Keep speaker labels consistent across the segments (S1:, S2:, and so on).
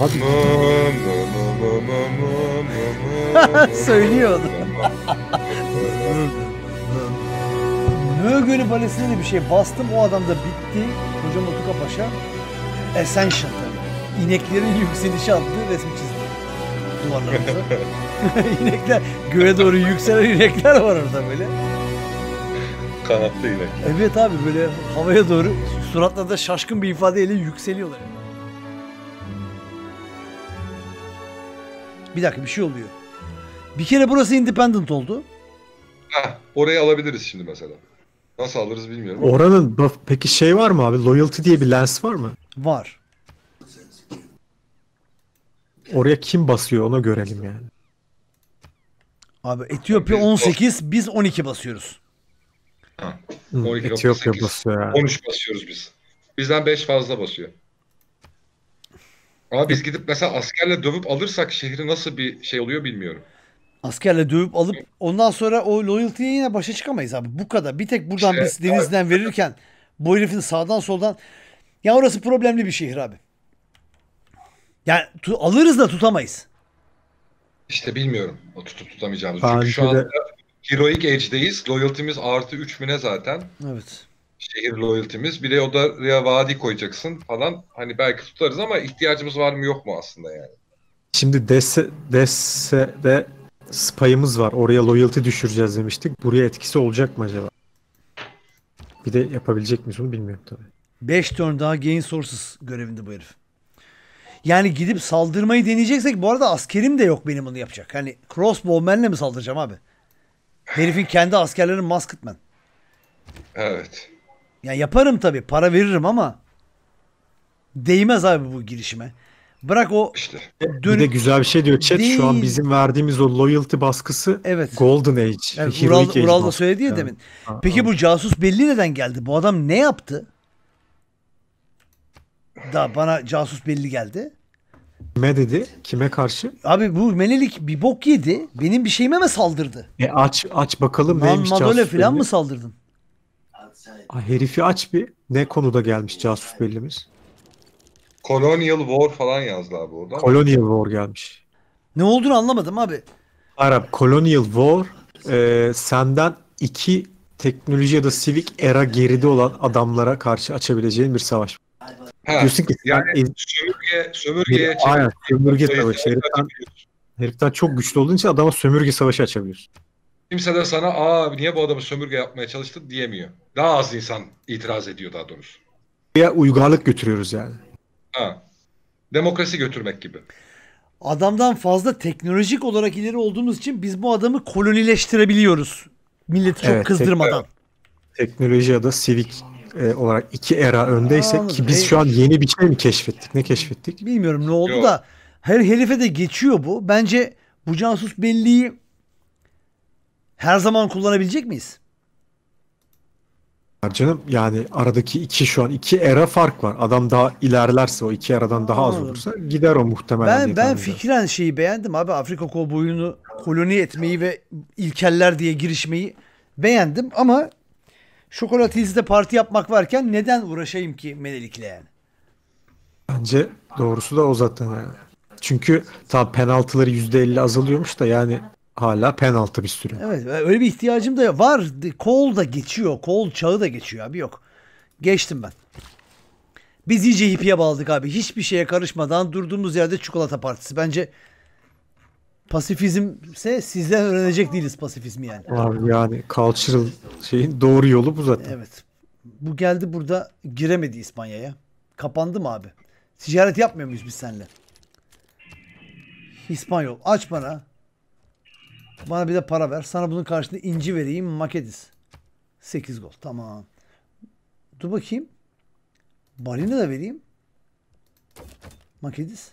S1: Hadi. Söylüyor.
S2: Nö Gölü Balesi'nde de bir şey bastım. O adam da bitti. Hocam Otuka Paşa. Ascension tabii. İneklerin yükselişi adlı resmi çizdi. Duvarlarımıza. İnekler göğe doğru yükselen inekler var orada
S1: böyle. Kanatlı inek. Evet
S2: abi böyle havaya doğru suratlarda şaşkın bir ifadeyle yükseliyorlar. Bir dakika bir şey oluyor. Bir kere burası
S3: independent oldu.
S1: Heh, orayı alabiliriz şimdi mesela. Nasıl alırız bilmiyorum. Oranın
S3: peki şey var mı abi? Loyalty diye bir lens var mı? Var. Oraya kim basıyor ona görelim yani.
S2: Abi Etiyopya 18, biz 12 basıyoruz.
S3: Hı, 12.8. Etiyopya basıyor yani.
S2: 13
S1: basıyoruz biz. Bizden 5 fazla basıyor. Ama biz gidip mesela askerle dövüp alırsak şehri nasıl bir şey oluyor bilmiyorum.
S2: Askerle dövüp alıp ondan sonra o loyalty'ye yine başa çıkamayız abi. Bu kadar. Bir tek buradan işte, biz denizden abi. verirken bu herifin sağdan soldan ya orası problemli bir şehir abi. Yani alırız da tutamayız.
S1: İşte bilmiyorum. O tutup tutamayacağımız. Çünkü şu anda Heroic Age'deyiz. Loyalty'miz artı 3 mü ne zaten? Evet şehir loyaltimiz. Bir de o da Ria Vadi koyacaksın falan. Hani belki tutarız ama ihtiyacımız var mı yok mu aslında yani.
S3: Şimdi Desse, de spayımız var. Oraya loyalty düşüreceğiz demiştik. Buraya etkisi olacak mı acaba? Bir de yapabilecek miyiz onu bilmiyorum tabii.
S2: 5 turn daha gain sources görevinde bu herif. Yani gidip saldırmayı deneyeceksek bu arada askerim de yok benim onu yapacak. Hani crossbowman'le mi saldıracağım abi? Herifin kendi askerlerinin musketman. Evet. Ya yaparım tabii. Para veririm ama değmez abi bu girişime. Bırak o işte. dönüp...
S3: Bir de güzel bir şey diyor chat. Şu an bizim verdiğimiz o loyalty baskısı evet. Golden Age. Evet, Ural, Age Ural da söyledi ya demin. Aa, Peki
S2: bu casus belli neden geldi? Bu adam ne yaptı? Da bana casus belli geldi.
S3: Kime dedi? Kime karşı?
S2: Abi bu Menelik bir bok yedi. Benim bir şeyime mi saldırdı?
S3: E aç aç bakalım Man, neymiş Madole casus falan belli. mı saldırdın? Ay, herifi aç bir. Ne konuda gelmiş casus bellimiz?
S1: Colonial War falan yazdı abi orada.
S3: Colonial War gelmiş. Ne olduğunu
S1: anlamadım abi.
S3: Arap Colonial War e, senden iki teknoloji ya da sivik era geride olan adamlara karşı açabileceğin bir savaş. Ha, Diyorsun ki yani sen,
S2: sömürge, sömürgeye
S3: şey- aynen, sömürge şey- savaşı. Heriften, heriften çok güçlü olduğun için adama sömürge savaşı açabiliyorsun.
S1: Kimse de sana aa niye bu adamı sömürge yapmaya çalıştın diyemiyor. Daha az insan itiraz ediyor daha doğrusu.
S3: Ya uygarlık götürüyoruz yani.
S1: Ha. Demokrasi götürmek gibi.
S2: Adamdan fazla teknolojik olarak ileri olduğumuz için biz bu adamı kolonileştirebiliyoruz. Milleti çok evet, kızdırmadan.
S3: Tek, teknoloji ya da sivik e, olarak iki era öndeysek Aa, ki biz ne? şu an yeni bir şey mi keşfettik? Ne keşfettik?
S2: Bilmiyorum ne oldu Yok. da her helife de geçiyor bu. Bence bu casus belliği her zaman kullanabilecek miyiz?
S3: Canım yani aradaki iki şu an iki era fark var. Adam daha ilerlerse o iki eradan daha Anladım. az olursa gider o muhtemelen. Ben ben
S2: fikren şeyi beğendim abi Afrika kovboyunu koloni etmeyi ve ilkeller diye girişmeyi beğendim ama şokolatizde parti yapmak varken neden uğraşayım ki menelikle yani?
S3: Bence doğrusu da o zaten yani. Çünkü tam penaltıları %50 azalıyormuş da yani hala penaltı bir süre.
S2: Evet öyle bir ihtiyacım da var. Kol da geçiyor. Kol çağı da geçiyor abi yok. Geçtim ben. Biz iyice hipiye bağladık abi. Hiçbir şeye karışmadan durduğumuz yerde çikolata partisi. Bence pasifizmse sizden öğrenecek değiliz pasifizmi yani.
S3: Abi yani cultural şeyin doğru yolu bu zaten.
S2: Evet. Bu geldi burada giremedi İspanya'ya. Kapandı mı abi? Ticaret yapmıyor muyuz biz seninle? İspanyol aç bana. Bana bir de para ver. Sana bunun karşılığında inci vereyim. Makedis, 8 gol. Tamam. Dur bakayım. Balina da vereyim. Makedis.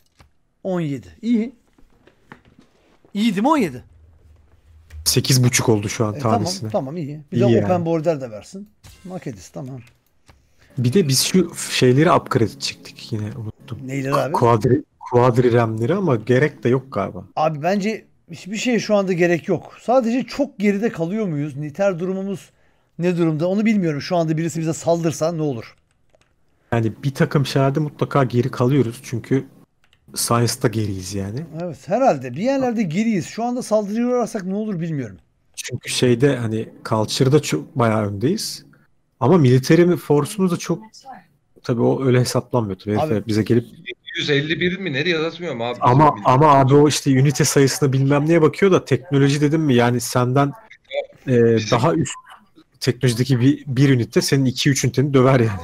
S2: 17. İyi. İyi değil mi 17?
S3: 8.5 oldu şu an e, tanesine. Tamam, tamam iyi. Bir iyi de yani.
S2: Border de versin. Makedis tamam.
S3: Bir de biz şu şeyleri upgrade çıktık yine unuttum. Neyleri abi? Quadri, quadri RAM'leri ama gerek de yok galiba.
S2: Abi bence hiçbir şeye şu anda gerek yok. Sadece çok geride kalıyor muyuz? Niter durumumuz ne durumda onu bilmiyorum. Şu anda birisi bize saldırsa ne olur?
S3: Yani bir takım şeylerde mutlaka geri kalıyoruz. Çünkü Science'da geriyiz yani.
S2: Evet herhalde bir yerlerde geriyiz. Şu anda saldırıya ne olur bilmiyorum.
S3: Çünkü şeyde hani culture'da çok bayağı öndeyiz. Ama military force'umuz da çok tabii o öyle hesaplanmıyor. Tabii. Abi, bize gelip
S1: 151 mi ne yazmıyorum abi. Ama
S3: ama abi o işte ünite sayısını bilmem neye bakıyor da teknoloji dedim mi yani senden e, daha üst teknolojideki bir, bir ünite senin 2-3 üniteni döver yani.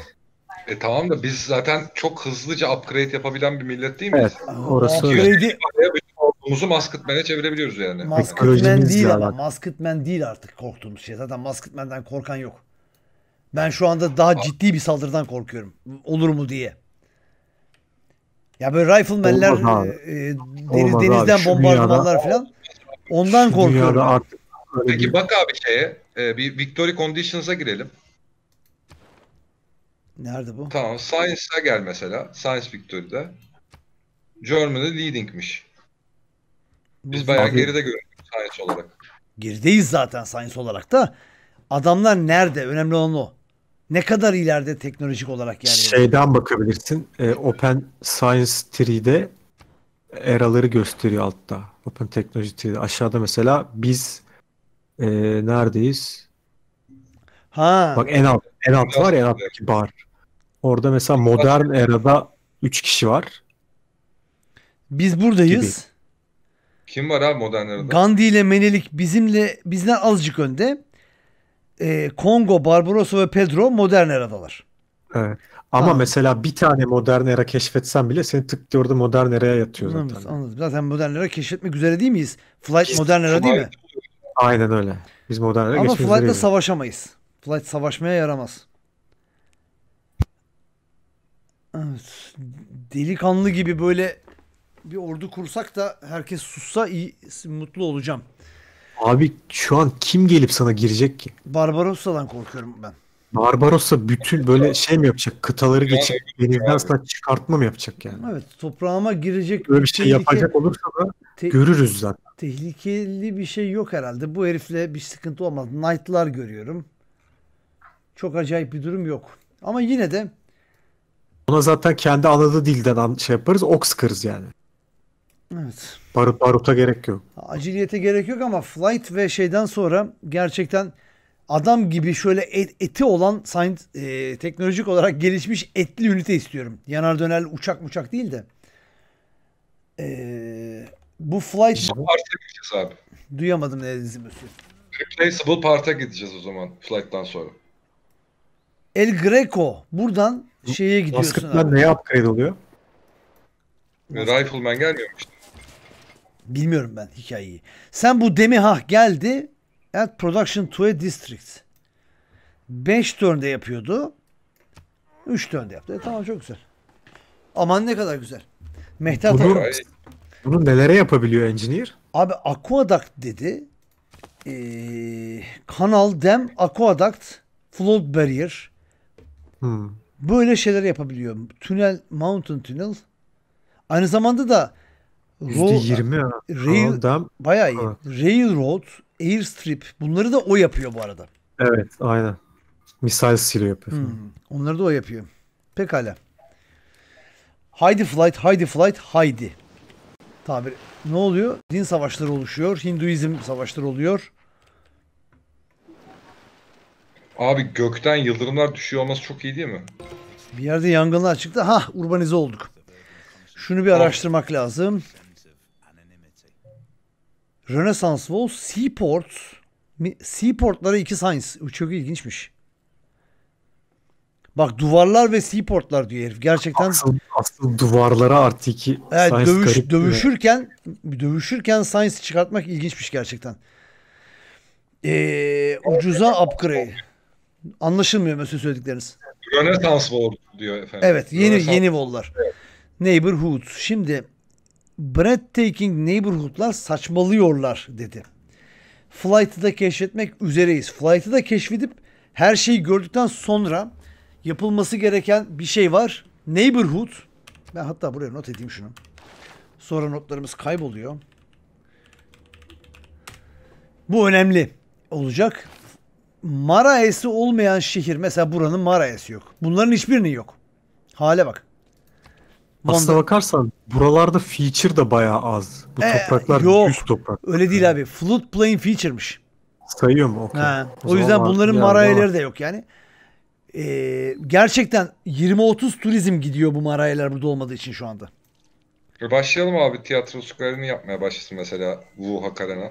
S1: E tamam da biz zaten çok hızlıca upgrade yapabilen bir millet değil miyiz? Evet orası öyle. Muzu Masketman'e çevirebiliyoruz yani. Masketman değil ama.
S2: Masketman değil artık korktuğumuz şey. Zaten Masketman'den korkan yok. Ben şu anda daha ciddi bir saldırıdan korkuyorum. Olur mu diye. Ya böyle riflemenler e,
S1: e, deniz,
S2: denizden abi. bombardımanlar falan. Ondan Şu korkuyorum. artık
S1: Peki bak abi şeye. e, bir Victory Conditions'a girelim. Nerede bu? Tamam. Science'a gel mesela. Science Victory'de. Germany leading'miş. Biz bayağı Abi- geride göründük Science olarak.
S2: Gerideyiz zaten science olarak da. Adamlar nerede? Önemli olan o. Ne kadar ileride teknolojik olarak yani?
S3: Şeyden bakabilirsin. E, Open Science Tree'de eraları gösteriyor altta. Open Technology Tree'de. Aşağıda mesela biz e, neredeyiz?
S2: Ha. Bak en alt, en alt var ya en alttaki
S3: bar. Orada mesela modern erada 3 kişi var. Biz buradayız. Gibi.
S1: Kim var abi modern erada? Gandhi
S3: ile Menelik bizimle
S2: bizden azıcık önde e, Kongo, Barbarossa ve Pedro modern eradalar.
S3: Evet. Ama Anladım. mesela bir tane modern era keşfetsen bile seni tık diye orada modern era'ya yatıyor zaten.
S2: Anladım, anladım. Zaten modern era keşfetmek üzere değil miyiz? Flight Kesin, modern era değil mi?
S3: Aynen öyle. Biz modern era Ama Flight'la
S2: savaşamayız. Flight savaşmaya yaramaz. Evet. Delikanlı gibi böyle bir ordu kursak da herkes sussa iyi, mutlu olacağım.
S3: Abi şu an kim gelip sana girecek ki?
S2: Barbarossa'dan korkuyorum ben.
S3: Barbarossa bütün böyle şey mi yapacak? Kıtaları geçip denizden saç çıkartma mı yapacak yani?
S2: Evet toprağıma girecek. Böyle bir şey tehlike, yapacak olursa da te- görürüz zaten. Tehlikeli bir şey yok herhalde. Bu herifle bir sıkıntı olmaz. Knight'lar görüyorum. Çok acayip bir durum yok. Ama yine de
S3: Ona zaten kendi anadığı dilden şey yaparız. Ok sıkarız yani. Evet. Barut baruta gerek yok.
S2: Aciliyete gerek yok ama Flight ve şeyden sonra gerçekten adam gibi şöyle et, eti olan science, e, teknolojik olarak gelişmiş etli ünite istiyorum. Yanar dönerli uçak uçak değil de. E, bu flight... Part'a gideceğiz abi. Duyamadım ne dediğinizi Mösyö.
S1: Replaceable Part'a gideceğiz o zaman flight'tan sonra.
S2: El Greco. Buradan şeye gidiyorsun Basketler abi. neye upgrade oluyor?
S1: Rifleman gelmiyor işte.
S2: Bilmiyorum ben hikayeyi. Sen bu demi Demihah geldi at production to a district. 5 turn'da yapıyordu. 3 turn'da yaptı. E, tamam çok güzel. Aman ne kadar güzel. Mehtap bunu,
S3: bunu nelere yapabiliyor engineer?
S2: Abi aquaduct dedi. Ee, kanal, dem, aquaduct, flood barrier. Hmm. Böyle şeyler yapabiliyor. Tünel, mountain tunnel. Aynı zamanda da %20 ya. Rail, bayağı iyi. Ha. Railroad, Airstrip bunları da o yapıyor bu arada.
S3: Evet aynen. Misal silo yapıyor. Hmm,
S2: onları da o yapıyor. Pekala. Haydi flight, haydi flight, haydi. Tabir. Ne oluyor? Din savaşları oluşuyor. Hinduizm savaşları oluyor.
S1: Abi gökten yıldırımlar düşüyor olması çok iyi değil mi?
S2: Bir yerde yangınlar çıktı. Ha urbanize olduk. Şunu bir araştırmak Abi. lazım. Renaissance Wall, Seaport. Seaportlara iki science. Çok ilginçmiş. Bak duvarlar ve seaportlar diyor herif. Gerçekten asıl,
S3: asıl duvarlara artık iki evet, science dövüş, dövüşürken
S2: ya. dövüşürken science çıkartmak ilginçmiş gerçekten. Ee, ucuza upgrade. Anlaşılmıyor mesela söyledikleriniz. Renaissance
S1: Wall diyor efendim. Evet yeni yeni Wall'lar.
S2: Evet. Neighborhood. Şimdi breathtaking neighborhood'lar saçmalıyorlar dedi. Flight'ı da keşfetmek üzereyiz. Flight'ı da keşfedip her şeyi gördükten sonra yapılması gereken bir şey var. Neighborhood. Ben hatta buraya not edeyim şunu. Sonra notlarımız kayboluyor. Bu önemli olacak. Maraes'i olmayan şehir. Mesela buranın Maraes'i yok. Bunların hiçbirinin yok. Hale bak.
S3: Bonda... Aslına bakarsan buralarda feature da bayağı az. Bu ee, topraklar yok, toprak. Öyle değil abi. Flood plain
S2: feature'mış.
S3: Sayıyor mu? Okay. o, o yüzden bunların marayeleri
S2: de yok yani. Ee, gerçekten 20-30 turizm gidiyor bu marayeler burada olmadığı için şu anda.
S1: E, başlayalım abi tiyatro square'ını yapmaya başlasın mesela Wuha Karana.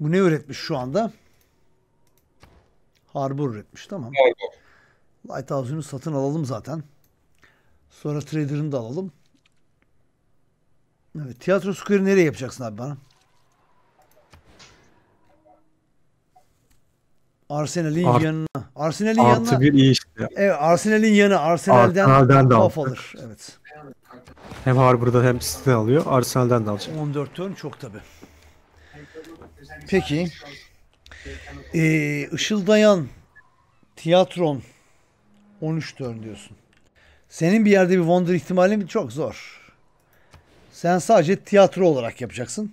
S2: Bu ne üretmiş şu anda? Harbor üretmiş tamam. Harbor. Lighthouse'unu satın alalım zaten. Sonra trader'ını da alalım. Evet, tiyatro square'ı nereye yapacaksın abi bana? Arsenal'in Art, yanına. Arsenal'in yanına. Artı bir iyi işte. Evet, Arsenal'in yanı. Arsenal'den, Arsenal'den de alır. Evet.
S3: Hem Harbor'da hem City'den alıyor. Arsenal'den de alacak.
S2: 14 turn çok tabi. Peki. Ee, Işıldayan Tiyatron 13 turn diyorsun. Senin bir yerde bir Wonder ihtimalin çok zor. Sen sadece tiyatro olarak yapacaksın.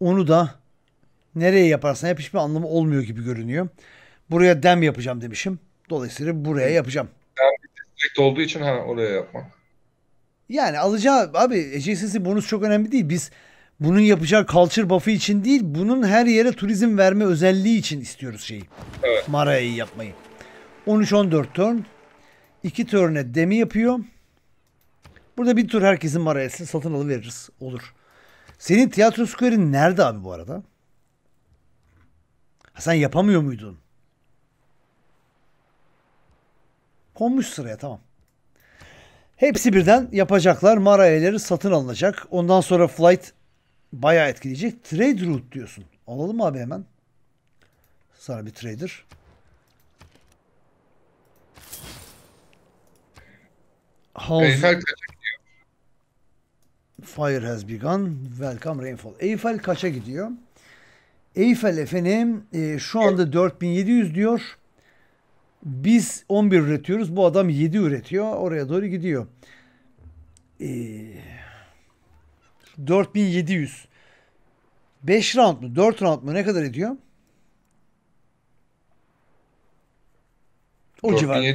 S2: Onu da nereye yaparsan yap hiçbir anlamı olmuyor gibi görünüyor. Buraya dem yapacağım demişim. Dolayısıyla
S1: buraya yapacağım. Dem district olduğu için ha oraya yapmak.
S2: Yani alacağı abi HCC bonus çok önemli değil. Biz bunun yapacağı culture buff'ı için değil, bunun her yere turizm verme özelliği için istiyoruz şeyi. Evet. Maraya'yı yapmayı. 13-14 turn. İki turne demi yapıyor. Burada bir tur herkesin marayesini satın alıveririz. Olur. Senin tiyatro square'in nerede abi bu arada? Ha, sen yapamıyor muydun? Konmuş sıraya tamam. Hepsi birden yapacaklar. Marayeleri satın alınacak. Ondan sonra flight bayağı etkileyecek. Trade route diyorsun. Alalım abi hemen. Sana bir trader. House... kaça gidiyor? Fire has begun. Welcome rainfall. Eiffel kaça gidiyor? Eiffel efendim e, şu anda 4700 diyor. Biz 11 üretiyoruz. Bu adam 7 üretiyor. Oraya doğru gidiyor. E, 4700. 5 round mu? 4 round mu? Ne kadar ediyor? O civar.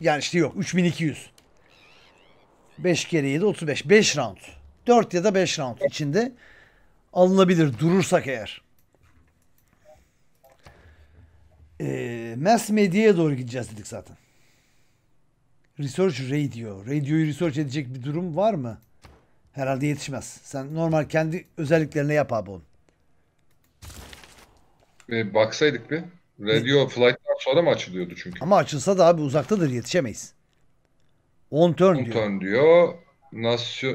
S2: Yani işte yok. 3200. 5 kere 7 35. 5 round. 4 ya da 5 round içinde alınabilir durursak eğer. E, mass medyaya doğru gideceğiz dedik zaten. Research radio. Radioyu research edecek bir durum var mı? Herhalde yetişmez. Sen normal kendi özelliklerine yap abi onu.
S1: E, baksaydık bir. Radio e, flight'tan sonra mı açılıyordu çünkü?
S2: Ama açılsa da abi uzaktadır yetişemeyiz. 10 turn, on diyor. turn
S1: diyor.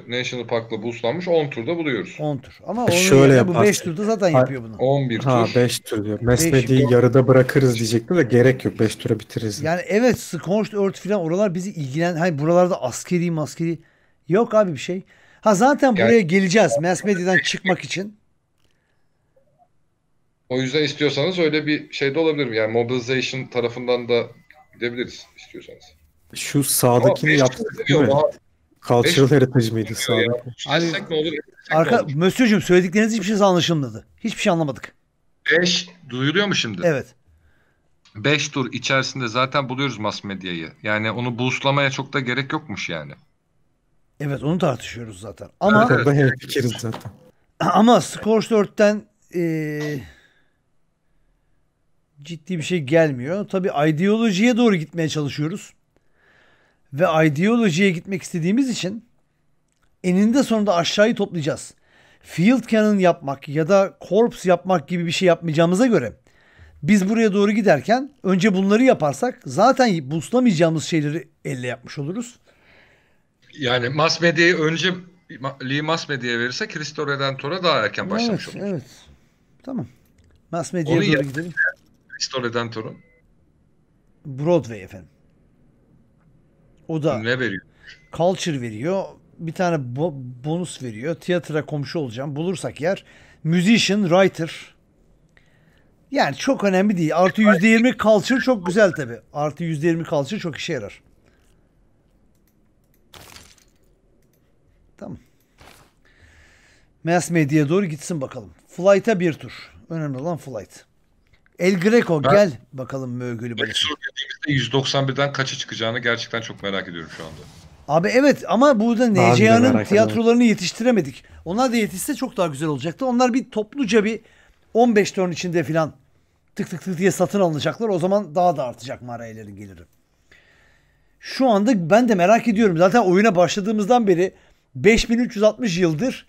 S1: National Park'la buslanmış 10 turda buluyoruz. 10 tur. Ama e onun
S3: Şöyle bu 5 turda zaten ha, yapıyor bunu. 11 tur. Ha 5 tur diyor. Mesleği yarıda bırakırız diyecekti de gerek yok. 5 tura bitiririz.
S2: Yani evet Scorched Earth falan oralar bizi ilgilen... Hani buralarda askeri maskeri yok abi bir şey. Ha zaten buraya yani, geleceğiz. Mass çıkmak için.
S1: O yüzden istiyorsanız öyle bir şey de olabilir. Yani mobilization tarafından da gidebiliriz istiyorsanız.
S3: Şu sağdakini yaptık değil mi? Cultural heritage
S1: miydi sağda? Abi, hani
S2: arka, Mösyö'cüğüm söyledikleriniz hiçbir şey anlaşılmadı. Hiçbir şey anlamadık.
S1: 5 duyuluyor mu şimdi? Evet. 5 tur içerisinde zaten buluyoruz mass medyayı. Yani onu boostlamaya çok da gerek yokmuş yani.
S2: Evet onu tartışıyoruz zaten. Ama evet,
S3: evet. fikiriz zaten.
S2: Ama Scorch 4'ten ee, ciddi bir şey gelmiyor. Tabi ideolojiye doğru gitmeye çalışıyoruz ve ideolojiye gitmek istediğimiz için eninde sonunda aşağıyı toplayacağız. Field cannon yapmak ya da corps yapmak gibi bir şey yapmayacağımıza göre biz buraya doğru giderken önce bunları yaparsak zaten buslamayacağımız şeyleri elle yapmış oluruz.
S1: Yani mass medyayı önce Lee mass medyaya verirsek Risto Redentor'a daha erken başlamış evet, oluruz.
S2: Evet. Tamam.
S1: Mass medyaya Onu doğru gidelim. Risto Redentor'un.
S2: Broadway efendim. O da ne veriyor? Culture veriyor. Bir tane bo- bonus veriyor. Tiyatra komşu olacağım. Bulursak yer. Musician, writer. Yani çok önemli değil. Artı yüzde yirmi culture çok güzel tabi. Artı yüzde yirmi culture çok işe yarar. Tamam. Mass medyaya doğru gitsin bakalım. Flight'a bir tur. Önemli olan flight. El Greco ben, gel bakalım mövgülü balık.
S1: dediğimizde 191'den kaça çıkacağını gerçekten çok merak ediyorum şu anda.
S2: Abi evet ama burada Necehan'ın tiyatrolarını ediyorum. yetiştiremedik. Onlar da yetişse çok daha güzel olacaktı. Onlar bir topluca bir 15 turn içinde filan tık tık tık diye satın alınacaklar. O zaman daha da artacak marayeleri geliri. Şu anda ben de merak ediyorum. Zaten oyuna başladığımızdan beri 5360 yıldır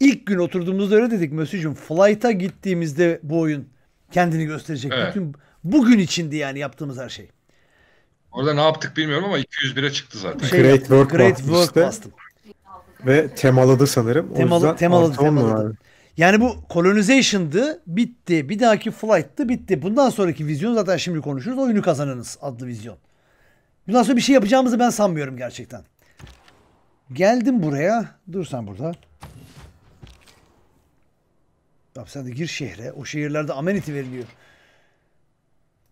S2: ilk gün oturduğumuzda öyle dedik Mösyü'cüm. Flight'a gittiğimizde bu oyun Kendini gösterecek. Evet. Bütün bugün içindi yani yaptığımız her şey.
S1: Orada ne yaptık bilmiyorum ama 201'e çıktı zaten. Şey Great yaptım, Work, Great work bastım.
S3: Ve temaladı sanırım. Temalı, o temaladı, temaladı.
S1: Yani
S2: bu
S3: colonization'dı,
S2: bitti. Bir dahaki flight'tı, bitti. Bundan sonraki vizyon zaten şimdi konuşuruz. Oyunu kazanınız adlı vizyon. Bundan sonra bir şey yapacağımızı ben sanmıyorum gerçekten. Geldim buraya. Dur sen burada. Abi sen de gir şehre. O şehirlerde ameniti veriliyor.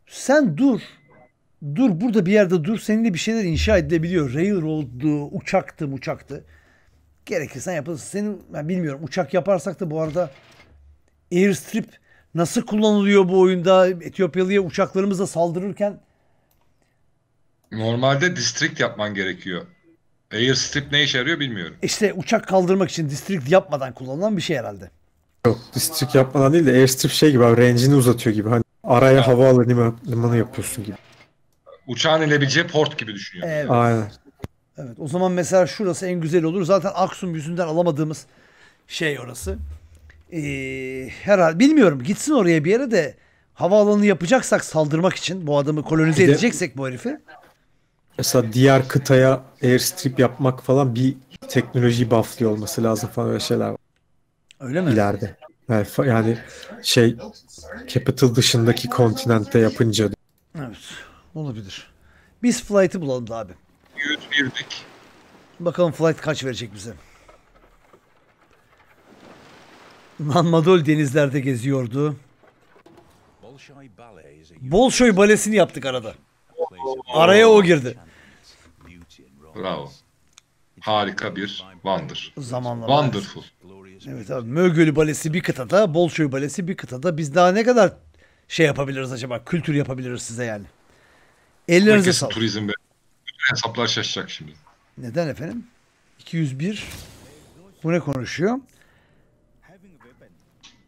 S2: Sen dur. Dur burada bir yerde dur. Seninle bir şeyler inşa edilebiliyor. Railroad'du, uçaktı, uçaktı. Gerekirsen yapılır. Senin ben bilmiyorum. Uçak yaparsak da bu arada airstrip nasıl kullanılıyor bu oyunda? Etiyopyalıya uçaklarımızla saldırırken
S1: Normalde district yapman gerekiyor. Airstrip ne işe yarıyor bilmiyorum.
S2: İşte uçak kaldırmak için district yapmadan kullanılan bir şey herhalde.
S3: Yok strip yapmadan değil de airstrip şey gibi abi range'ini uzatıyor gibi. Hani araya yani. hava limanı, limanı yapıyorsun gibi.
S1: Uçağın inebileceği port gibi düşünüyorum. Evet. Aynen.
S2: Evet o zaman mesela şurası en güzel olur. Zaten Aksum yüzünden alamadığımız şey orası. Ee, herhalde bilmiyorum gitsin oraya bir yere de havaalanı yapacaksak saldırmak için bu adamı kolonize bir edeceksek de, bu
S3: herifi. Mesela diğer kıtaya airstrip yapmak falan bir teknolojiyi bufflıyor olması lazım falan öyle şeyler var. Öyle mi? İleride. Yani, yani şey Capital dışındaki kontinente yapınca.
S2: Evet. Olabilir. Biz Flight'ı bulalım da abi.
S1: Yürüdük yürüdük.
S2: Bakalım Flight kaç verecek bize. Nanmadol denizlerde geziyordu. Bolşoy balesini yaptık arada. Araya o girdi.
S1: Bravo. Harika bir Wonder. Zamanlama. Wonderful
S2: diyorsun. Evet abi Mögölü Balesi bir kıtada, Bolşoy Balesi bir kıtada. Biz daha ne kadar şey yapabiliriz acaba? Kültür yapabiliriz size yani. Ellerinize sağlık.
S1: turizm ve hesaplar şaşacak şimdi.
S2: Neden efendim? 201 bu ne konuşuyor?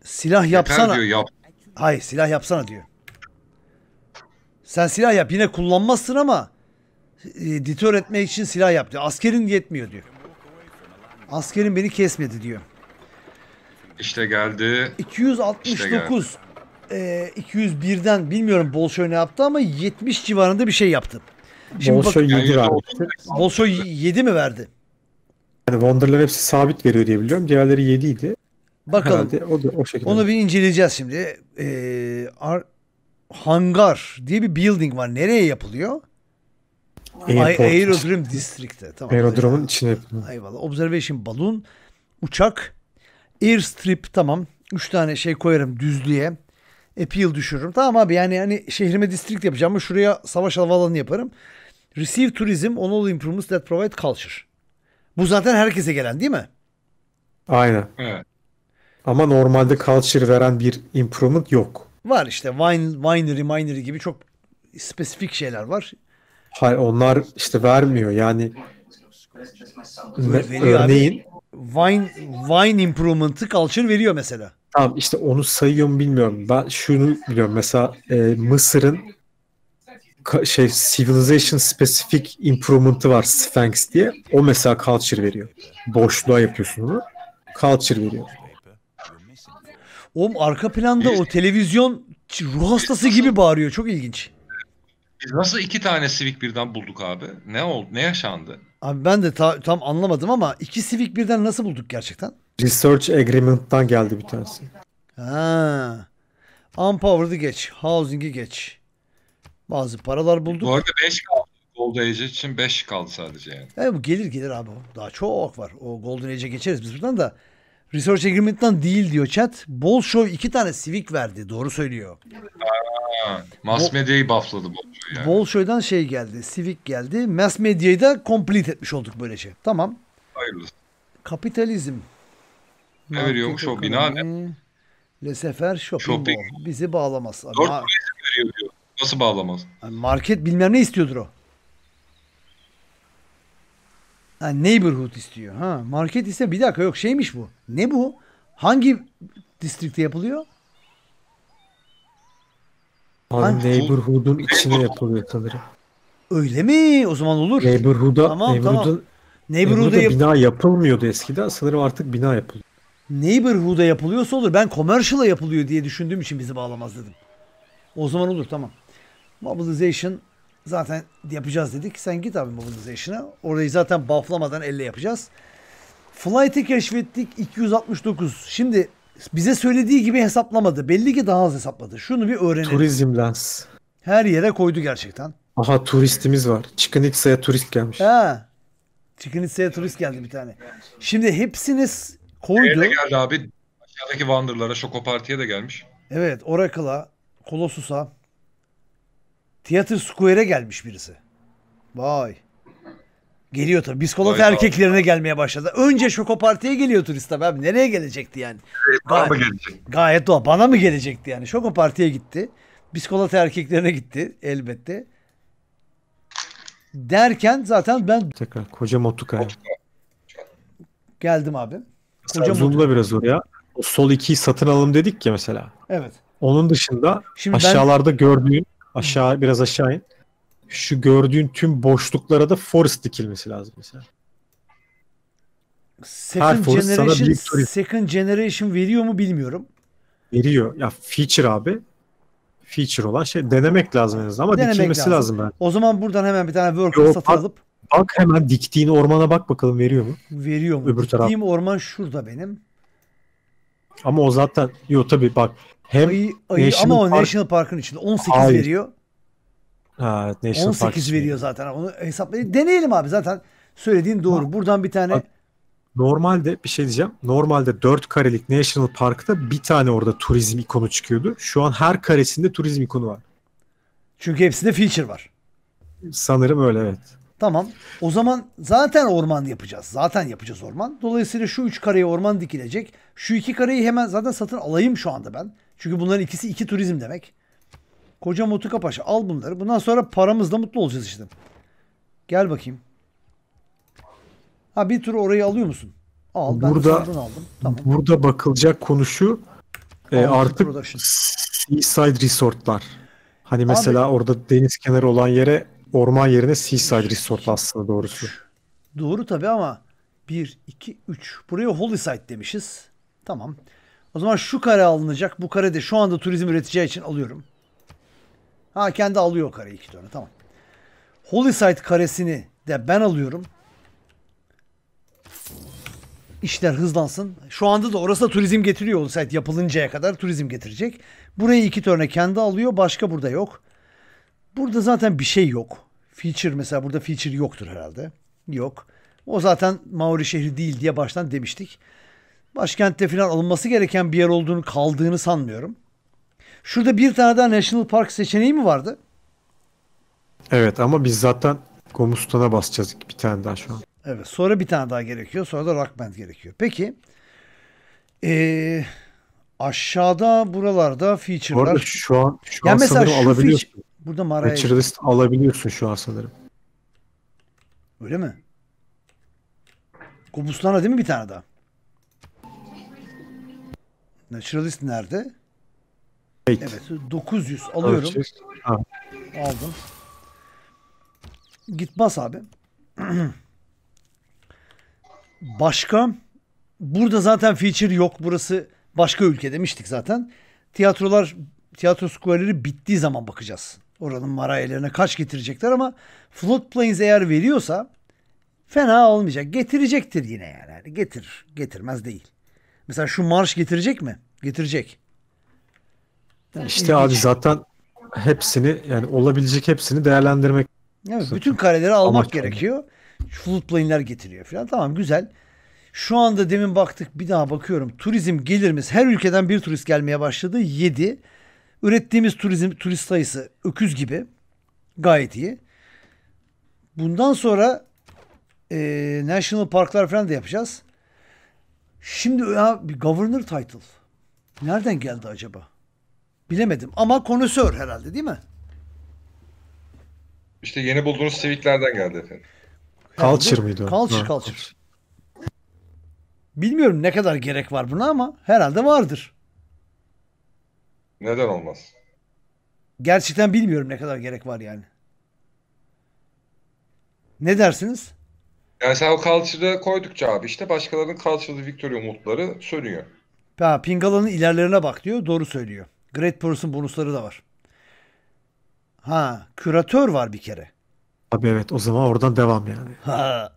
S1: Silah yapsana. Yeter diyor, yap.
S2: Hayır silah yapsana diyor. Sen silah yap yine kullanmazsın ama e, ditör etmek için silah yap diyor. Askerin yetmiyor diyor. Askerin beni kesmedi diyor.
S1: İşte geldi.
S2: 269. İşte geldi. E, ee, 201'den bilmiyorum Bolşoy ne yaptı ama 70 civarında bir şey yaptı.
S3: Şimdi Bolşoy bakın, 7 vermişti.
S2: Bolşoy 7 mi verdi?
S3: Yani Wonder'lar hepsi sabit veriyor diye biliyorum. Diğerleri 7 idi. Bakalım. o, da, o şekilde.
S2: Onu bir inceleyeceğiz şimdi. Ee, hangar diye bir building var. Nereye yapılıyor? Airport. District'te. Tamam. Aerodromun içine yapılıyor. Eyvallah. Observation balon, uçak, strip tamam. üç tane şey koyarım düzlüğe. Appeal düşürürüm. Tamam abi yani hani şehrime district yapacağım ama şuraya savaş hava yaparım. Receive tourism on all improvements that provide culture. Bu zaten herkese gelen değil mi? Aynen. Evet.
S3: Ama normalde culture veren bir improvement yok.
S2: Var işte wine, winery, winery gibi çok spesifik şeyler var.
S3: Hayır onlar işte vermiyor yani. Ne, örneğin
S2: abi. Vine Vine improvement'ı culture veriyor mesela.
S3: Tamam işte onu sayıyor mu bilmiyorum. Ben şunu biliyorum mesela e, Mısır'ın şey Civilization Specific Improvement'ı var Sphinx diye. O mesela culture veriyor. Boşluğa yapıyorsun onu. Culture veriyor.
S2: Oğlum arka planda o televizyon ruh hastası gibi bağırıyor. Çok ilginç.
S1: Biz nasıl iki tane Civic birden bulduk abi? Ne oldu? Ne yaşandı?
S2: Abi ben de ta- tam anlamadım ama iki Civic birden nasıl bulduk gerçekten?
S3: Research Agreement'tan geldi bir tanesi.
S2: Ha. Unpowered'ı geç. Housing'i geç. Bazı paralar bulduk. Bu arada
S1: 5 kaldı. Golden Age için 5 kaldı sadece yani.
S2: Evet, bu gelir gelir abi. Daha çok var. O Golden Age'e geçeriz biz buradan da. Research Agreement'tan değil diyor chat. Bolshoi iki tane Civic verdi. Doğru söylüyor.
S1: Ha, mass medyayı buffladı Bolshoi yani.
S2: Bolshoi'dan şey geldi. Civic geldi. Mass medyayı da complete etmiş olduk böylece. Tamam. Hayırlısı. Kapitalizm.
S1: Ne veriyormuş o bina
S2: ne? sefer shopping, shopping. Bizi bağlamaz. Dört Ama...
S1: veriyor diyor. Nasıl bağlamaz?
S2: market bilmem ne istiyordur o. Ha, neighborhood istiyor. Ha, market ise bir dakika yok şeymiş bu. Ne bu? Hangi distrikte yapılıyor?
S3: Hangi? Neighborhood'un içine yapılıyor sanırım. Öyle mi? O zaman olur. Neighborhood'a tamam, neighborhood'a, tamam. neighborhood'a yap- bina yapılmıyordu eskiden. Sanırım artık bina yapılıyor. Neighborhood'a yapılıyorsa olur. Ben commercial'a yapılıyor diye
S2: düşündüğüm için bizi bağlamaz dedim. O zaman olur tamam. Mobilization zaten yapacağız dedik. Sen git abi mobilization'a. Orayı zaten bufflamadan elle yapacağız. Flight'i keşfettik 269. Şimdi bize söylediği gibi hesaplamadı. Belli ki daha az hesapladı. Şunu bir öğrenelim.
S3: Turizm lens.
S2: Her yere koydu gerçekten.
S3: Aha turistimiz var. Chicken Itza'ya turist gelmiş.
S2: Ha. Chicken Itza'ya turist geldi bir tane.
S3: Şimdi hepsiniz koydu.
S2: Nereye geldi abi?
S1: Aşağıdaki Wander'lara, Şoko Parti'ye de gelmiş.
S2: Evet. Oracle'a, Colossus'a. Theater Square'e gelmiş birisi. Vay. Geliyor tabii. Biskolata erkeklerine abi. gelmeye başladı. Önce Şoko Parti'ye geliyor turist abi. Nereye gelecekti yani?
S3: Bana mı gelecekti?
S2: Gayet doğal. Bana mı gelecekti yani? Şoko Parti'ye gitti. Biskolat erkeklerine gitti elbette.
S3: Derken zaten ben... Tekrar koca motuka.
S2: Geldim abi. Koca
S3: Zoom'la biraz oraya. O sol ikiyi satın alalım dedik ya mesela. Evet. Onun dışında Şimdi aşağılarda ben... gördüğün Aşağı biraz aşağı in. Şu gördüğün tüm boşluklara da forest dikilmesi lazım mesela. Second Her forest sana bir turist. Second generation veriyor mu bilmiyorum. Veriyor. Ya feature abi. Feature olan şey denemek lazım en azından ama denemek dikilmesi lazım. lazım ben. O zaman buradan hemen bir tane worker satın alıp Bak hemen diktiğin ormana bak bakalım veriyor mu? Veriyor mu? Öbür taraf. Diktiğim
S2: orman şurada benim.
S3: Ama o zaten yok tabii bak hem ayı, ayı National ama o National
S2: Park'ın içinde 18 Hayır. veriyor.
S3: Ha, National 18 Park veriyor zaten. Onu hesaplayın. Deneyelim abi zaten söylediğin doğru. Ha. Buradan bir tane Normalde bir şey diyeceğim. Normalde 4 karelik National Park'ta bir tane orada turizm ikonu çıkıyordu. Şu an her karesinde turizm ikonu var. Çünkü hepsinde feature var. Sanırım öyle evet.
S2: Tamam. O zaman zaten orman yapacağız. Zaten yapacağız orman. Dolayısıyla şu üç kareye orman dikilecek. Şu iki kareyi hemen zaten satın alayım şu anda ben. Çünkü bunların ikisi iki turizm demek. Koca Motuka Paşa al bunları. Bundan sonra paramızla mutlu olacağız işte. Gel bakayım. Ha bir tur orayı alıyor musun? Al ben burada, aldım.
S3: Tamam. Burada bakılacak konu şu. E, artık Seaside Resort'lar. Hani mesela Abi, orada deniz kenarı olan yere orman yerine Seaside Resort aslında doğrusu.
S2: Doğru tabii ama 1, 2, 3. Buraya Holy Site demişiz. Tamam. O zaman şu kare alınacak. Bu kare de şu anda turizm üreteceği için alıyorum. Ha kendi alıyor o kareyi iki tane. Tamam. Holy Site karesini de ben alıyorum. İşler hızlansın. Şu anda da orası da turizm getiriyor. Holy Site yapılıncaya kadar turizm getirecek. Burayı iki tane kendi alıyor. Başka burada yok. Burada zaten bir şey yok. Feature mesela burada feature yoktur herhalde. Yok. O zaten Maori şehri değil diye baştan demiştik başkentte falan alınması gereken bir yer olduğunu kaldığını sanmıyorum. Şurada bir tane daha National Park seçeneği mi vardı?
S3: Evet ama biz zaten Gomustan'a basacağız bir tane daha şu an.
S2: Evet sonra bir tane daha gerekiyor. Sonra da Rock gerekiyor. Peki ee, aşağıda buralarda
S3: feature'lar. Bu arada şu an, şu yani an sanırım alabiliyorsun. Feature, burada mağaraya... Feature list alabiliyorsun şu an sanırım.
S2: Öyle mi? Gomustan'a değil mi bir tane daha? Naturalist nerede? Evet. evet 900 alıyorum. Evet. Aldım. Git bas abi. Başka burada zaten feature yok. Burası başka ülke demiştik zaten. Tiyatrolar tiyatro square'leri bittiği zaman bakacağız. Oranın marayelerine kaç getirecekler ama Float planes eğer veriyorsa fena olmayacak. Getirecektir yine yani. yani getirir. Getirmez değil. Mesela şu marş getirecek mi? Getirecek.
S3: İşte işte abi zaten hepsini yani olabilecek hepsini değerlendirmek.
S2: Evet, bütün kareleri almak Amaç gerekiyor. Flute plane'ler getiriyor falan. Tamam güzel. Şu anda demin baktık bir daha bakıyorum. Turizm gelirimiz her ülkeden bir turist gelmeye başladı. 7. Ürettiğimiz turizm turist sayısı öküz gibi. Gayet iyi. Bundan sonra e, national parklar falan da yapacağız. Şimdi ya bir governor title. Nereden geldi acaba? Bilemedim ama konusör herhalde değil mi?
S1: İşte yeni bulduğunuz Civic'lerden geldi efendim.
S3: Culture mıydı? Culture,
S2: culture. Bilmiyorum ne kadar gerek var buna ama herhalde vardır. Neden olmaz? Gerçekten bilmiyorum ne kadar gerek var yani.
S1: Ne dersiniz? Yani sen o culture'ı koydukça abi işte başkalarının culture'lı victory umutları sönüyor.
S2: Ha, Pingala'nın ilerlerine bak diyor. Doğru söylüyor. Great Person bonusları da var. Ha, küratör var bir kere.
S3: Abi evet o zaman oradan devam yani.
S2: Ha.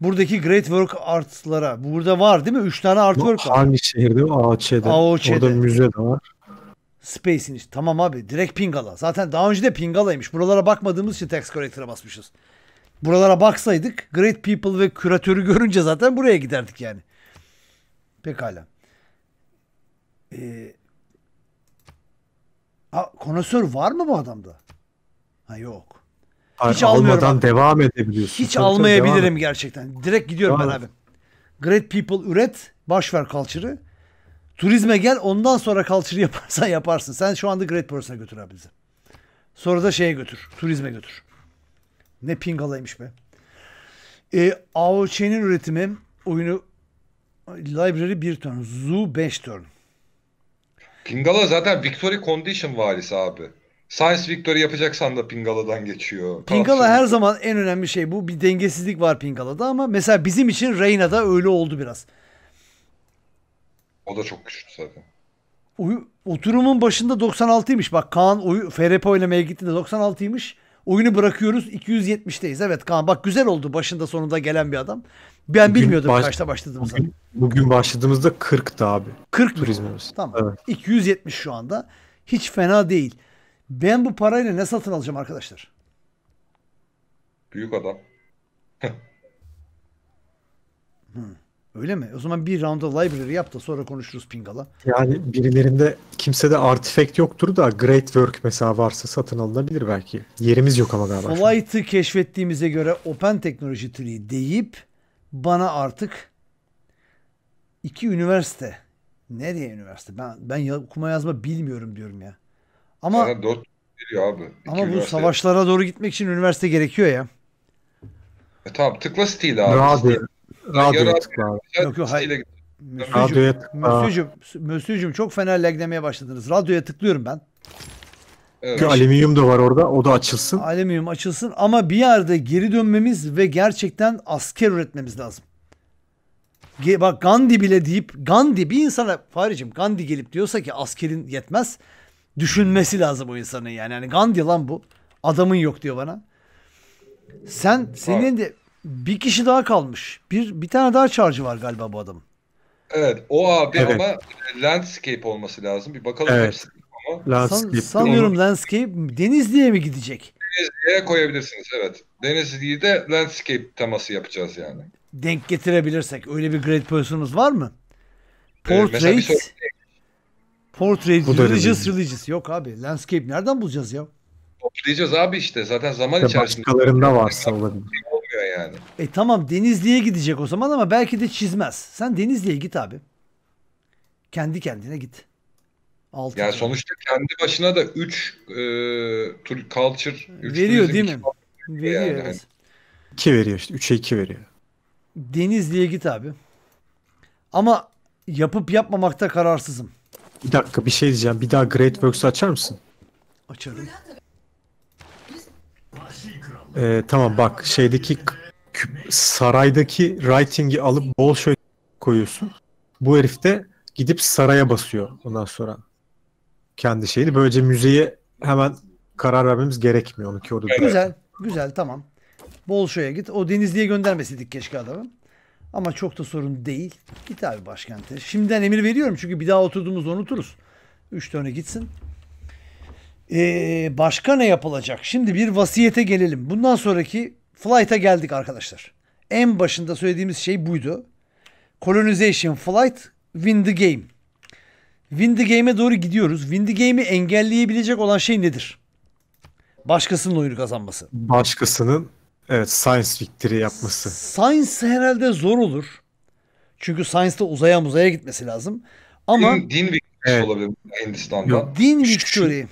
S2: Buradaki Great Work Arts'lara. Burada var değil mi? Üç tane artwork
S3: var. Hangi şehirde? AOC'de. AOC'de. Orada müze de var.
S2: Space'in işte. Tamam abi. Direkt Pingala. Zaten daha önce de Pingala'ymış. Buralara bakmadığımız için Tax Collector'a basmışız. Buralara baksaydık Great People ve küratörü görünce zaten buraya giderdik yani. Pekala. Ee, a, konasör var mı bu adamda? Ha yok.
S3: Hayır, Hiç almadan abi. devam edebiliyorsun. Hiç Tabii almayabilirim
S2: gerçekten. Direkt gidiyorum devam. ben abi. Great People üret, başver culture'ı. Turizme gel ondan sonra culture'ı yaparsan yaparsın. Sen şu anda Great Person'a götür abi bizi. Sonra da şeye götür. Turizme götür. Ne pingalaymış be. E, AOC'nin üretimi oyunu library bir turn. Zoo 5 turn.
S1: Pingala zaten Victory Condition varisi abi. Science Victory yapacaksan da Pingala'dan geçiyor. Pingala
S2: her zaman en önemli şey bu. Bir dengesizlik var Pingala'da ama mesela bizim için Reyna'da öyle oldu biraz.
S1: O da çok güçlü zaten.
S2: Oy, oturumun başında 96'ymış. Bak Kaan oy, FRP oynamaya gittiğinde 96'ymış. Oyunu bırakıyoruz 270'teyiz. Evet Kaan bak güzel oldu başında sonunda gelen bir adam. Ben bugün bilmiyordum baş... kaçta başladığımızda. Bugün,
S3: bugün başladığımızda 40'tı abi. 40 turizmimiz. Tamam. Evet.
S2: 270 şu anda. Hiç fena değil. Ben bu parayla ne satın alacağım arkadaşlar?
S1: Büyük adam. hmm.
S2: Öyle mi? O zaman bir rounda library yap da sonra konuşuruz Pingala.
S3: Yani birilerinde kimse de artifact yoktur da Great Work mesela varsa satın alınabilir belki. Yerimiz yok ama galiba.
S2: Folight'ı keşfettiğimize göre Open Technology Tree deyip bana artık iki üniversite nereye üniversite? Ben ben okuma yazma
S1: bilmiyorum diyorum ya. Ama Sana dört geliyor abi. İki ama bu savaşlara
S2: doğru gitmek için üniversite gerekiyor ya.
S1: E tamam tıkla abi. Ne abi? Steel'e. Radyoya tıkla
S2: abi. Yok çok fena laglemeye başladınız. Radyoya tıklıyorum ben.
S3: Evet. alüminyum da var orada. O da açılsın.
S2: Alüminyum açılsın ama bir yerde geri dönmemiz ve gerçekten asker üretmemiz lazım. Ge bak Gandhi bile deyip Gandhi bir insana Faricim Gandhi gelip diyorsa ki askerin yetmez. Düşünmesi lazım o insanın yani. yani Gandhi lan bu. Adamın yok diyor bana. Sen senin de bir kişi daha kalmış. Bir bir tane daha charge'ı var
S1: galiba bu adam. Evet o abi evet. ama e, landscape olması lazım. Bir bakalım evet. hepsi. Landscape, San, sanıyorum
S2: landscape Denizli'ye mi gidecek?
S1: Denizli'ye koyabilirsiniz evet. Denizli'yi de landscape teması yapacağız yani.
S2: Denk getirebilirsek. Öyle bir great person'umuz var mı?
S1: Portrait. Ee, soru...
S2: Portrait, religious, religious. Yok abi landscape nereden bulacağız ya?
S1: Toplayacağız abi işte. Zaten zaman işte içerisinde. Başkalarında
S3: varsa olabilir
S2: yani. E tamam Denizli'ye gidecek o zaman ama belki de çizmez. Sen Denizli'ye git abi. Kendi kendine git.
S1: Altı yani sonuçta kendi başına da 3 e, culture üç veriyor değil mi?
S2: Veriyor yani. evet.
S3: Hani veriyor işte. 3'e 2 veriyor.
S2: Denizli'ye git abi. Ama yapıp yapmamakta kararsızım.
S3: Bir dakika bir şey diyeceğim. Bir daha Great Works'u açar mısın? Açarım. Ee, tamam bak şeydeki saraydaki writing'i alıp bol şöyle koyuyorsun. Bu herif de gidip saraya basıyor ondan sonra. Kendi şeyini. Böylece müzeye hemen karar vermemiz gerekmiyor. Onu ki orada evet. Güzel.
S2: Güzel tamam. Bolşo'ya git. O Denizli'ye göndermeseydik keşke adamı. Ama çok da sorun değil. Git abi başkente. Şimdiden emir veriyorum çünkü bir daha oturduğumuzu unuturuz. Üç tane gitsin. Ee, başka ne yapılacak? Şimdi bir vasiyete gelelim. Bundan sonraki Flight'a geldik arkadaşlar. En başında söylediğimiz şey buydu. Colonization Flight Win the Game. Win the Game'e doğru gidiyoruz. Win the Game'i engelleyebilecek olan şey nedir? Başkasının oyunu kazanması.
S3: Başkasının evet Science Victory yapması.
S2: Science herhalde zor olur. Çünkü Science'da uzaya uzaya gitmesi lazım. Ama din, din victory
S3: evet. olabilir Hindistan'da. din victory. Şu,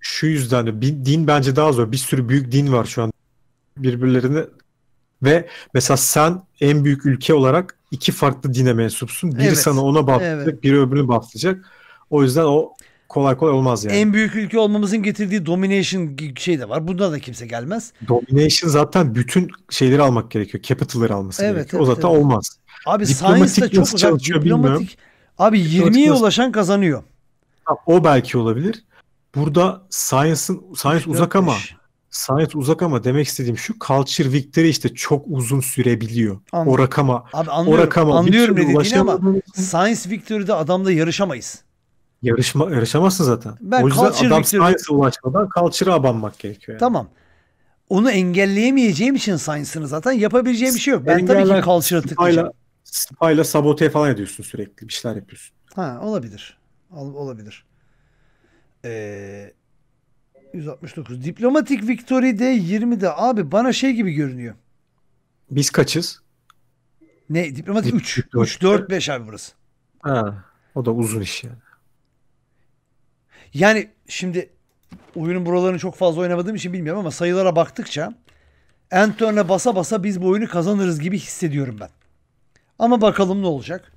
S3: şu yüzden de din bence daha zor. Bir sürü büyük din var şu an birbirlerini ve mesela sen en büyük ülke olarak iki farklı dine mensupsun. Biri evet. sana ona bahsedecek, evet. biri öbürünü bahsedecek. O yüzden o kolay kolay olmaz yani. En
S2: büyük ülke olmamızın getirdiği domination şey de var. Bunda da kimse gelmez.
S3: Domination zaten bütün şeyleri almak gerekiyor. Capital'ları alması evet, gerekiyor. Evet, o zaten evet. olmaz.
S2: Abi science'da çok uzak. Diplomatik, bilmiyorum.
S3: abi 20'ye ulaşan kazanıyor. O belki olabilir. Burada science'ın science, uzak ama Science uzak ama demek istediğim şu Culture Victory işte çok uzun sürebiliyor. Anladım. O rakama. Abi anlıyorum, o rakama anlıyorum ne dediğini ama
S2: Science Victory'de adamla yarışamayız.
S3: Yarışma, yarışamazsın zaten. Ben o yüzden Culture adam Victory... Science'a ulaşmadan Culture'a abanmak gerekiyor. Yani.
S2: Tamam. Onu engelleyemeyeceğim için Science'ını zaten yapabileceğim bir şey yok. Ben Engeller, tabii ki Culture'a tıklayacağım.
S3: Spy'la sabote falan ediyorsun sürekli. Bir şeyler yapıyorsun.
S2: Ha olabilir. olabilir. Ee, 169. Diplomatik Victory de 20'de. Abi bana şey gibi görünüyor.
S3: Biz kaçız?
S2: Ne? Diplomatik 3. 3, 4, 5 abi burası.
S3: Ha, o da uzun iş yani.
S2: Yani şimdi oyunun buralarını çok fazla oynamadığım için bilmiyorum ama sayılara baktıkça Enter'ne basa basa biz bu oyunu kazanırız gibi hissediyorum ben. Ama bakalım ne olacak.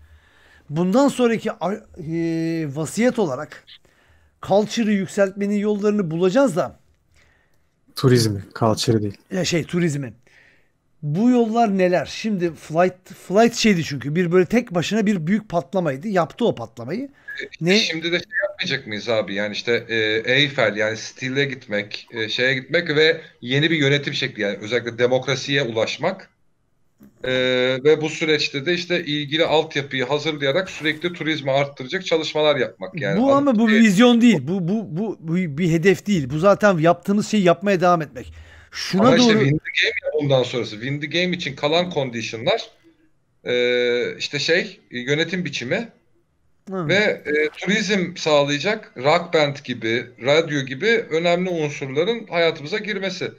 S2: Bundan sonraki e, vasiyet olarak culture'ı yükseltmenin yollarını bulacağız da.
S3: Turizmi, culture'ı
S1: değil.
S2: Ya şey turizmi. Bu yollar neler? Şimdi flight flight şeydi çünkü bir böyle tek başına bir büyük patlamaydı. Yaptı o patlamayı.
S1: ne? Şimdi de şey yapmayacak mıyız abi? Yani işte e, Eiffel yani stile gitmek, e, şeye gitmek ve yeni bir yönetim şekli yani özellikle demokrasiye ulaşmak ee, ve bu süreçte de işte ilgili altyapıyı hazırlayarak sürekli turizmi arttıracak çalışmalar yapmak yani. Bu ama bu bir
S2: vizyon değil. Bu, bu bu bu bir hedef değil. Bu zaten yaptığımız şeyi yapmaya devam etmek. Şuna ama doğru. Işte win the
S1: game bundan sonrası. Windy game için kalan conditionlar e, işte şey yönetim biçimi Hı. ve e, turizm sağlayacak rock band gibi, radyo gibi önemli unsurların hayatımıza girmesi.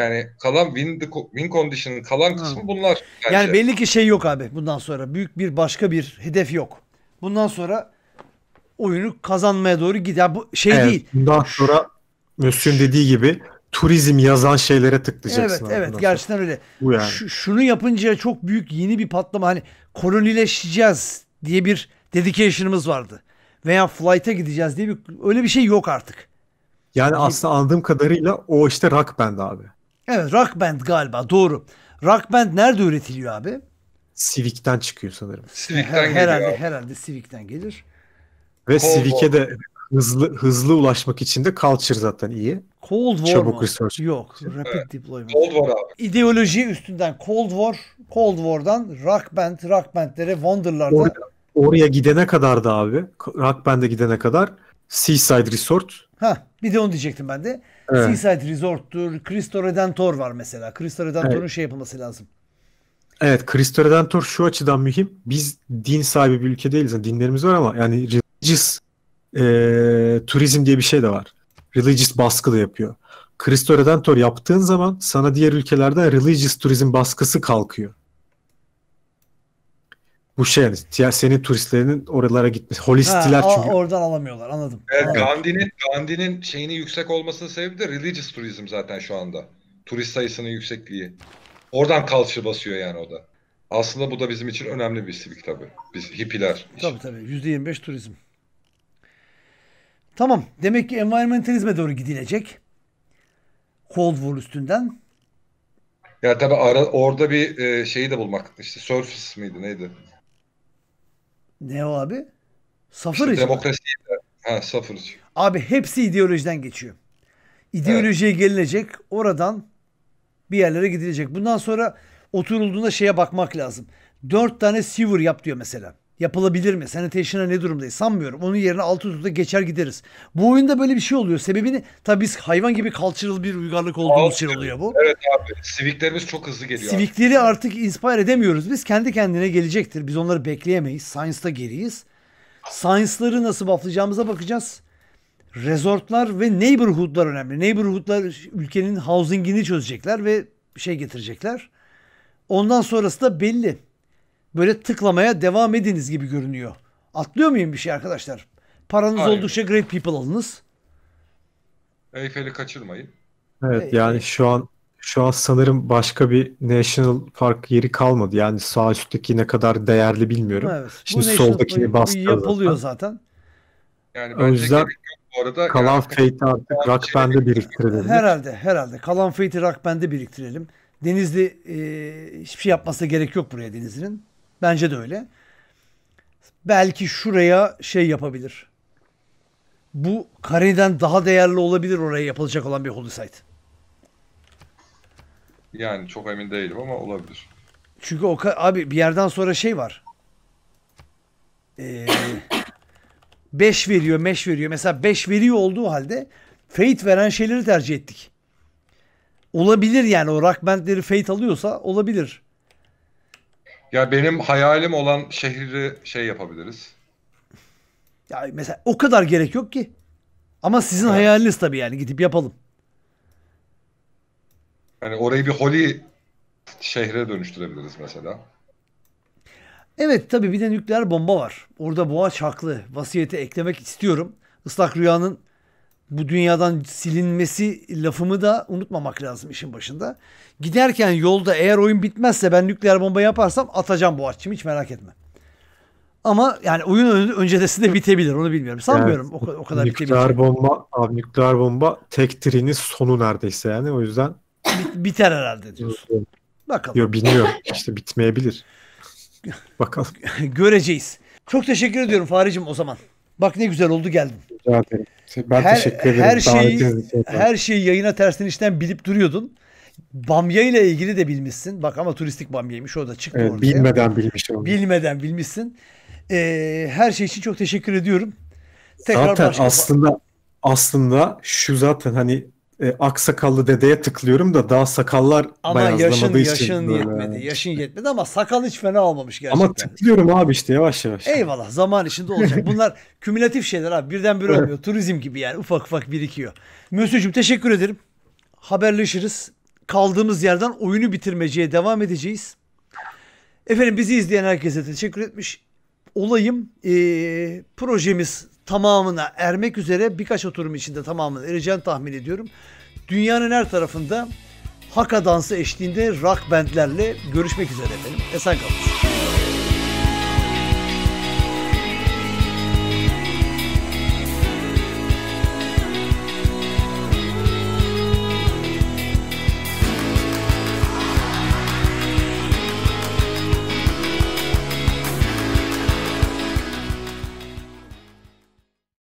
S1: Yani kalan win, the, win condition'ın kalan kısmı ha. bunlar. Bence. Yani belli
S2: ki şey yok abi bundan sonra. Büyük bir başka bir hedef yok. Bundan sonra oyunu kazanmaya doğru gider.
S3: Bu şey evet, değil. Bundan sonra Müslüm dediği gibi turizm yazan şeylere tıklayacaksın. Evet evet
S2: gerçekten öyle. Bu yani. Ş- şunu yapınca çok büyük yeni bir patlama hani kolonileşeceğiz diye bir dedication'ımız vardı. Veya flight'a gideceğiz diye bir öyle bir şey yok artık.
S3: Yani aslında anladığım kadarıyla o işte rock band abi.
S2: Evet Rock Band galiba doğru. Rock Band nerede üretiliyor abi?
S3: Civic'ten çıkıyor sanırım.
S2: Civic'ten Her, geliyor. Herhalde, herhalde Civic'ten gelir. Ve Cold Civic'e de
S3: hızlı hızlı ulaşmak için de culture zaten iyi. Cold War Çabuk mı? Research. Yok.
S2: Rapid evet. Deployment. Cold War abi. İdeoloji üstünden Cold War, Cold War'dan Rock Band, Rock Band'lere Wonder'larda. Oraya,
S3: oraya gidene kadar da abi. Rock Band'e gidene kadar Seaside Resort
S2: Ha, bir de onu diyecektim ben de. Evet. Seaside Resort'tur. Cristo Redentor var mesela. Cristo Redentor'un evet. şey yapılması lazım.
S3: Evet, Cristo Redentor şu açıdan mühim. Biz din sahibi bir ülke değiliz. Yani dinlerimiz var ama yani religious e, turizm diye bir şey de var. Religious baskı da yapıyor. Cristo Redentor yaptığın zaman sana diğer ülkelerden religious turizm baskısı kalkıyor. Bu şey yani senin turistlerinin oralara gitmesi. Holistiler çünkü.
S2: Oradan alamıyorlar anladım. Evet, anladım.
S1: Gandhi'nin Gandhi'nin şeyini yüksek olmasının sebebi de religious turizm zaten şu anda. Turist sayısının yüksekliği. Oradan culture basıyor yani o da. Aslında bu da bizim için önemli bir sivik tabii. Biz hippiler.
S2: Tabii işte. tabii. %25 turizm. Tamam. Demek ki environmentalizme doğru gidilecek. Cold War üstünden.
S1: Ya tabii ara, orada bir e, şeyi de bulmak. İşte surface miydi neydi?
S2: Ne o abi? Safır işte
S1: demokrasi. Ha, safır.
S2: Abi hepsi ideolojiden geçiyor. İdeolojiye evet. gelinecek. Oradan bir yerlere gidilecek. Bundan sonra oturulduğunda şeye bakmak lazım. Dört tane sivur yap diyor mesela yapılabilir mi? Sanitation'a ne durumdayız? Sanmıyorum. Onun yerine altı tutuda geçer gideriz. Bu oyunda böyle bir şey oluyor. Sebebini tabii biz hayvan gibi cultural bir uygarlık
S1: olduğumuz için oluyor bu. Evet abi. Siviklerimiz çok hızlı geliyor. Sivikleri
S2: abi. artık inspire edemiyoruz. Biz kendi kendine gelecektir. Biz onları bekleyemeyiz. Science'da geriyiz. Science'ları nasıl baflayacağımıza bakacağız. Resortlar ve neighborhood'lar önemli. Neighborhood'lar ülkenin housing'ini çözecekler ve şey getirecekler. Ondan sonrası da belli böyle tıklamaya devam ediniz gibi görünüyor. Atlıyor muyum bir şey arkadaşlar? Paranız Aynen. oldukça Great People
S3: alınız.
S1: Eyfel'i kaçırmayın.
S3: Evet ee, yani şu an şu an sanırım başka bir National Park yeri kalmadı. Yani sağ üstteki ne kadar değerli bilmiyorum. Evet, Şimdi bu soldakini bastı. Yapılıyor
S2: zaten. Yani o yüzden
S3: bu arada kalan yani, Fate'i artık Rock Band'e biriktirelim.
S2: Herhalde herhalde. Kalan Fate'i Rock Band'e biriktirelim. Denizli e, hiçbir şey yapması gerek yok buraya Denizli'nin. Bence de öyle. Belki şuraya şey yapabilir. Bu Karin'den daha değerli olabilir oraya yapılacak olan bir holy site.
S1: Yani çok emin değilim ama olabilir.
S2: Çünkü o abi bir yerden sonra şey var. 5 ee, veriyor, meş veriyor. Mesela 5 veriyor olduğu halde Fate veren şeyleri tercih ettik. Olabilir yani o rock bandleri Fate alıyorsa olabilir.
S1: Ya benim hayalim olan şehri şey yapabiliriz.
S2: Ya mesela o kadar gerek yok ki. Ama sizin evet. hayaliniz tabii yani gidip yapalım.
S1: Yani orayı bir holy şehre dönüştürebiliriz mesela.
S2: Evet tabii bir de nükleer bomba var. Orada boğa çaklı Vasiyete eklemek istiyorum. Islak Rüya'nın bu dünyadan silinmesi lafımı da unutmamak lazım işin başında. Giderken yolda eğer oyun bitmezse ben nükleer bomba yaparsam atacağım bu açımı hiç merak etme. Ama yani oyun öncesi de bitebilir onu bilmiyorum. Sanmıyorum evet. o, o kadar nükleer
S3: bitebilir. Nükleer bomba abi nükleer bomba tek tirinin sonu neredeyse yani o yüzden
S2: biter herhalde diyorsun. Bakalım. Yok bilmiyorum.
S3: işte bitmeyebilir. Bakalım.
S2: Göreceğiz. Çok teşekkür ediyorum Faricim o zaman. Bak ne güzel oldu geldin.
S3: Ben her, teşekkür ederim. Her şeyi, her
S2: şeyi yayına tersin işten bilip duruyordun. Bamya ile ilgili de bilmişsin. Bak ama turistik bamyaymış o da çıktı evet, Bilmeden bilmişim. Bilmeden bilmişsin. Ee, her şey için çok teşekkür ediyorum.
S3: Tekrar zaten başka... aslında aslında şu zaten hani e, aksakallı dedeye tıklıyorum da daha sakallar ama yaşın, yaşın böyle. yetmedi.
S2: Yaşın yetmedi ama sakal hiç fena olmamış gerçekten. Ama
S3: tıklıyorum abi işte yavaş yavaş. Eyvallah
S2: zaman içinde olacak. Bunlar kümülatif şeyler abi. Birden bir olmuyor. Evet. Turizm gibi yani ufak ufak birikiyor. Mösyö'cüğüm teşekkür ederim. Haberleşiriz. Kaldığımız yerden oyunu bitirmeceye devam edeceğiz. Efendim bizi izleyen herkese teşekkür etmiş olayım. E, projemiz tamamına ermek üzere birkaç oturum içinde tamamına ereceğini tahmin ediyorum. Dünyanın her tarafında Haka dansı eşliğinde rock bandlerle görüşmek üzere efendim. Esen kalın.